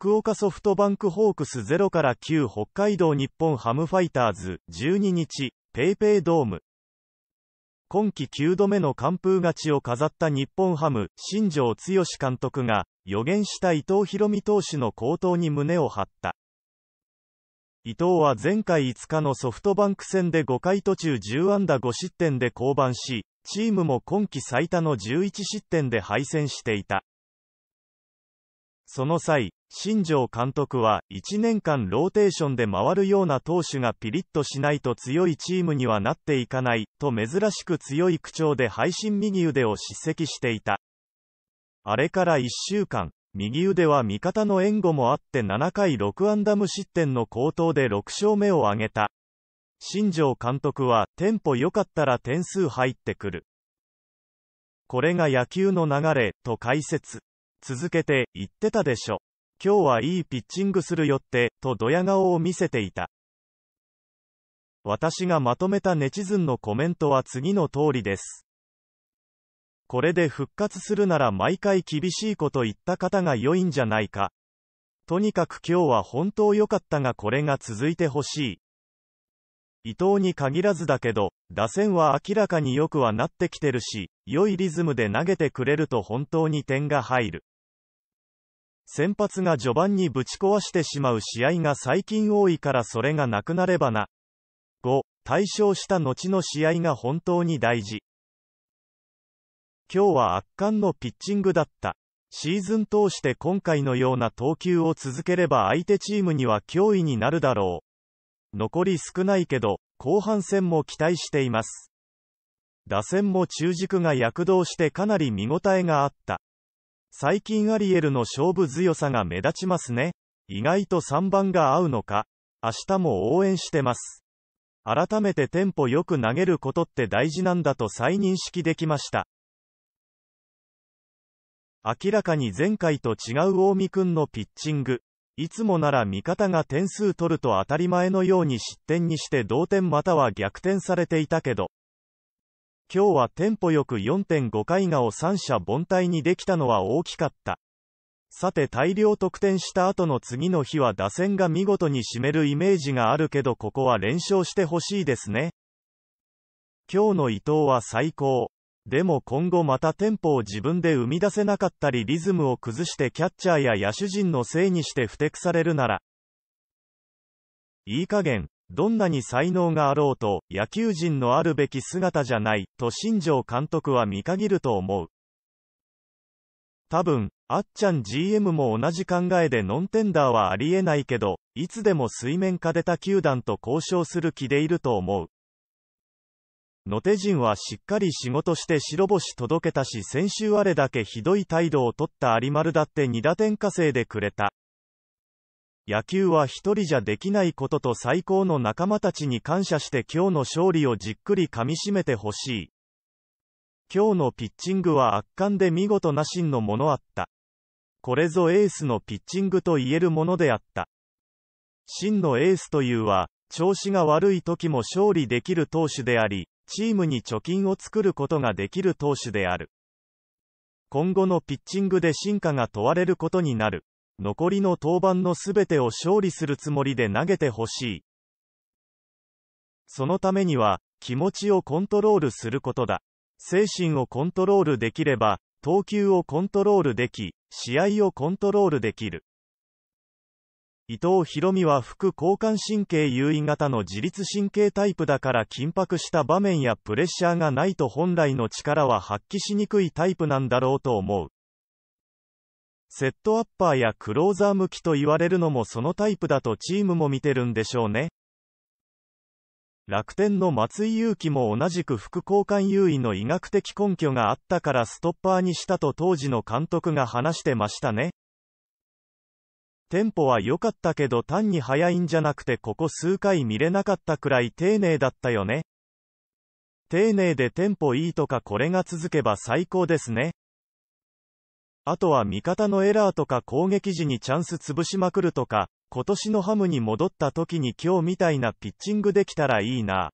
福岡ソフトバンクホークス0から9北海道日本ハムファイターズ12日、ペイペイドーム。今季9度目の完封勝ちを飾った日本ハム、新庄剛志監督が、予言した伊藤博美投手の好投に胸を張った。伊藤は前回5日のソフトバンク戦で5回途中10安打5失点で降板し、チームも今季最多の11失点で敗戦していた。その際、新庄監督は、1年間ローテーションで回るような投手がピリッとしないと強いチームにはなっていかない、と珍しく強い口調で配信右腕を叱責していた。あれから1週間、右腕は味方の援護もあって7回6安打無失点の好投で6勝目を挙げた。新庄監督は、テンポ良かったら点数入ってくる。これが野球の流れ、と解説。続けて、言ってたでしょ。今日はいいピッチングするよって、とドヤ顔を見せていた。私がまとめたネチズンのコメントは次の通りです。これで復活するなら毎回厳しいこと言った方が良いんじゃないか。とにかく今日は本当良かったがこれが続いてほしい。伊藤に限らずだけど、打線は明らかに良くはなってきてるし、良いリズムで投げてくれると本当に点が入る。先発が序盤にぶち壊してしまう試合が最近多いからそれがなくなればな。5、対勝した後の試合が本当に大事。今日は圧巻のピッチングだった。シーズン通して今回のような投球を続ければ相手チームには脅威になるだろう。残り少ないけど、後半戦も期待しています。打線も中軸が躍動してかなり見応えがあった。最近アリエルの勝負強さが目立ちますね。意外と3番が合うのか。明日も応援してます。改めてテンポよく投げることって大事なんだと再認識できました。明らかに前回と違う近江くんのピッチング。いつもなら味方が点数取ると当たり前のように失点にして同点または逆転されていたけど、今日はテンポよく4.5回がを三者凡退にできたのは大きかった。さて大量得点した後の次の日は打線が見事に締めるイメージがあるけどここは連勝してほしいですね。今日の伊藤は最高。でも今後またテンポを自分で生み出せなかったりリズムを崩してキャッチャーや野手陣のせいにしてふてくされるなら、いい加減、どんなに才能があろうと、野球人のあるべき姿じゃない、と新庄監督は見限ると思う。多分、あっちゃん GM も同じ考えでノンテンダーはありえないけど、いつでも水面下でた球団と交渉する気でいると思う。野手陣はしっかり仕事して白星届けたし先週あれだけひどい態度を取った有丸だって2打点稼いでくれた。野球は一人じゃできないことと最高の仲間たちに感謝して今日の勝利をじっくりかみしめてほしい。今日のピッチングは圧巻で見事な真のものあった。これぞエースのピッチングと言えるものであった。真のエースというは、調子が悪い時も勝利できる投手であり、チームに貯金を作ることができる投手である。今後のピッチングで進化が問われることになる。残りの登板のすべてを勝利するつもりで投げてほしい。そのためには、気持ちをコントロールすることだ。精神をコントロールできれば、投球をコントロールでき、試合をコントロールできる。伊藤博美は副交感神経優位型の自律神経タイプだから緊迫した場面やプレッシャーがないと本来の力は発揮しにくいタイプなんだろうと思う。セットアッパーやクローザー向きと言われるのもそのタイプだとチームも見てるんでしょうね。楽天の松井裕樹も同じく副交換優位の医学的根拠があったからストッパーにしたと当時の監督が話してましたね。テンポは良かったけど単に速いんじゃなくてここ数回見れなかったくらい丁寧だったよね。丁寧でテンポいいとかこれが続けば最高ですね。あとは味方のエラーとか攻撃時にチャンス潰しまくるとか、今年のハムに戻った時に今日みたいなピッチングできたらいいな。